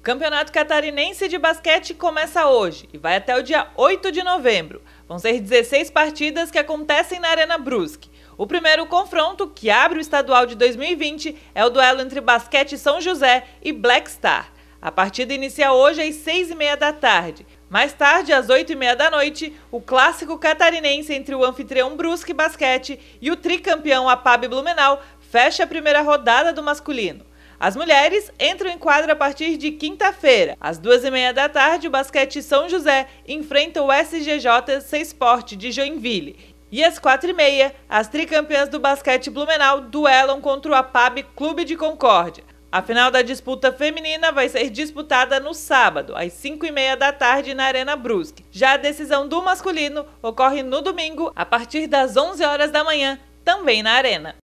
O Campeonato Catarinense de Basquete começa hoje e vai até o dia 8 de novembro. Vão ser 16 partidas que acontecem na Arena Brusque. O primeiro confronto, que abre o estadual de 2020, é o duelo entre Basquete São José e Black Star. A partida inicia hoje às 6h30 da tarde. Mais tarde, às 8h30 da noite, o clássico catarinense entre o anfitrião Brusque Basquete e o tricampeão Apab Blumenau fecha a primeira rodada do masculino. As mulheres entram em quadra a partir de quinta-feira. Às duas e meia da tarde, o basquete São José enfrenta o SGJ Seisport de Joinville. E às quatro e meia, as tricampeãs do basquete Blumenau duelam contra o APAB Clube de Concórdia. A final da disputa feminina vai ser disputada no sábado, às 5 e meia da tarde, na Arena Brusque. Já a decisão do masculino ocorre no domingo, a partir das 11 horas da manhã, também na Arena.